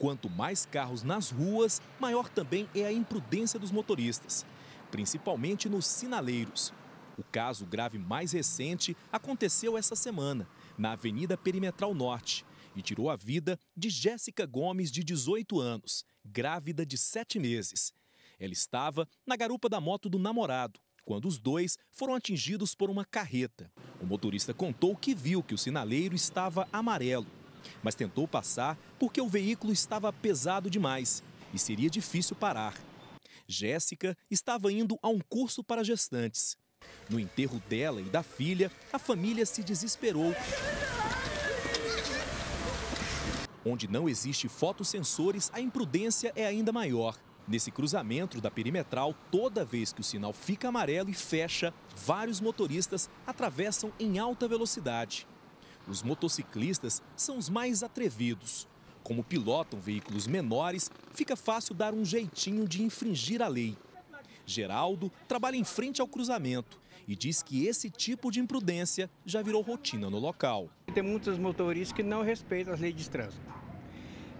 Quanto mais carros nas ruas, maior também é a imprudência dos motoristas, principalmente nos sinaleiros. O caso grave mais recente aconteceu essa semana, na Avenida Perimetral Norte, e tirou a vida de Jéssica Gomes, de 18 anos, grávida de 7 meses. Ela estava na garupa da moto do namorado, quando os dois foram atingidos por uma carreta. O motorista contou que viu que o sinaleiro estava amarelo mas tentou passar porque o veículo estava pesado demais e seria difícil parar. Jéssica estava indo a um curso para gestantes. No enterro dela e da filha, a família se desesperou. Onde não existe fotossensores, a imprudência é ainda maior. Nesse cruzamento da perimetral, toda vez que o sinal fica amarelo e fecha, vários motoristas atravessam em alta velocidade os motociclistas são os mais atrevidos. Como pilotam veículos menores, fica fácil dar um jeitinho de infringir a lei. Geraldo trabalha em frente ao cruzamento e diz que esse tipo de imprudência já virou rotina no local. Tem muitos motoristas que não respeitam as leis de trânsito.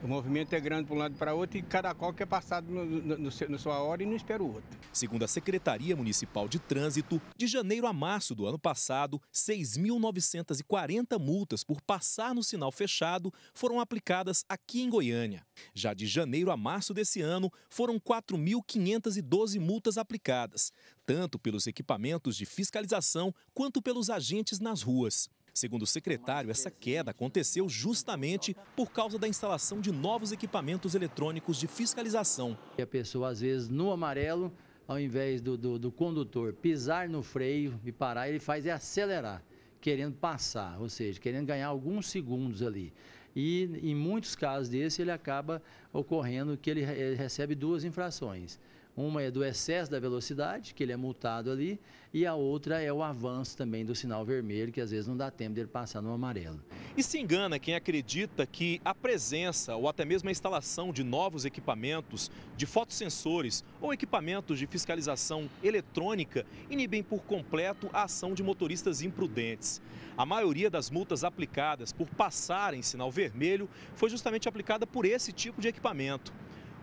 O movimento é grande para um lado e para outro e cada qual quer passar no, no, no, na sua hora e não espera o outro. Segundo a Secretaria Municipal de Trânsito, de janeiro a março do ano passado, 6.940 multas por passar no sinal fechado foram aplicadas aqui em Goiânia. Já de janeiro a março desse ano, foram 4.512 multas aplicadas, tanto pelos equipamentos de fiscalização quanto pelos agentes nas ruas. Segundo o secretário, essa queda aconteceu justamente por causa da instalação de novos equipamentos eletrônicos de fiscalização. a pessoa, às vezes, no amarelo, ao invés do, do, do condutor pisar no freio e parar, ele faz é acelerar, querendo passar, ou seja, querendo ganhar alguns segundos ali. E em muitos casos desse, ele acaba ocorrendo que ele recebe duas infrações uma é do excesso da velocidade, que ele é multado ali, e a outra é o avanço também do sinal vermelho, que às vezes não dá tempo dele passar no amarelo. E se engana quem acredita que a presença ou até mesmo a instalação de novos equipamentos, de fotossensores ou equipamentos de fiscalização eletrônica inibem por completo a ação de motoristas imprudentes. A maioria das multas aplicadas por passar em sinal vermelho foi justamente aplicada por esse tipo de equipamento.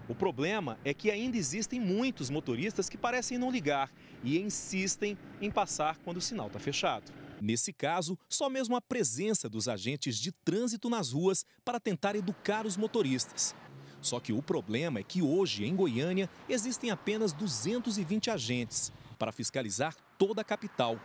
O problema é que ainda existem muitos motoristas que parecem não ligar e insistem em passar quando o sinal está fechado. Nesse caso, só mesmo a presença dos agentes de trânsito nas ruas para tentar educar os motoristas. Só que o problema é que hoje, em Goiânia, existem apenas 220 agentes para fiscalizar toda a capital.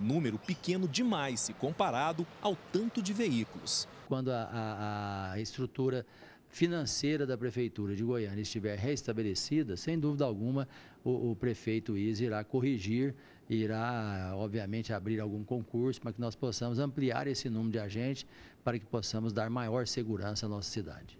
Número pequeno demais se comparado ao tanto de veículos. Quando a, a, a estrutura financeira da Prefeitura de Goiânia estiver restabelecida, sem dúvida alguma, o, o prefeito Isa irá corrigir, irá, obviamente, abrir algum concurso para que nós possamos ampliar esse número de agentes, para que possamos dar maior segurança à nossa cidade.